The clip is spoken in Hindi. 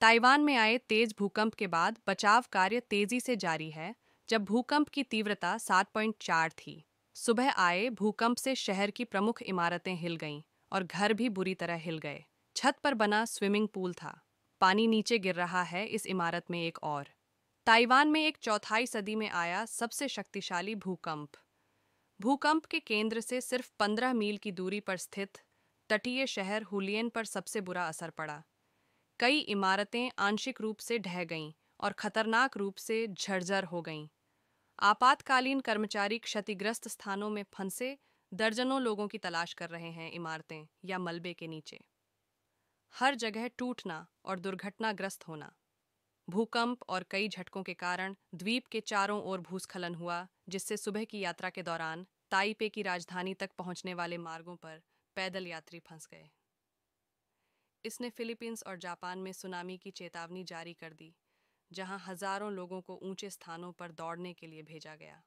ताइवान में आए तेज भूकंप के बाद बचाव कार्य तेजी से जारी है जब भूकंप की तीव्रता 7.4 थी सुबह आए भूकंप से शहर की प्रमुख इमारतें हिल गईं और घर भी बुरी तरह हिल गए छत पर बना स्विमिंग पूल था पानी नीचे गिर रहा है इस इमारत में एक और ताइवान में एक चौथाई सदी में आया सबसे शक्तिशाली भूकंप भूकंप के केंद्र से सिर्फ 15 मील की दूरी पर स्थित तटीय शहर हुलियन पर सबसे बुरा असर पड़ा कई इमारतें आंशिक रूप से ढह गईं और खतरनाक रूप से झरझर हो गईं आपातकालीन कर्मचारी क्षतिग्रस्त स्थानों में फंसे दर्जनों लोगों की तलाश कर रहे हैं इमारतें या मलबे के नीचे हर जगह टूटना और दुर्घटनाग्रस्त होना भूकंप और कई झटकों के कारण द्वीप के चारों ओर भूस्खलन हुआ जिससे सुबह की यात्रा के दौरान ताइपे की राजधानी तक पहुंचने वाले मार्गों पर पैदल यात्री फंस गए इसने फिलीपींस और जापान में सुनामी की चेतावनी जारी कर दी जहां हजारों लोगों को ऊंचे स्थानों पर दौड़ने के लिए भेजा गया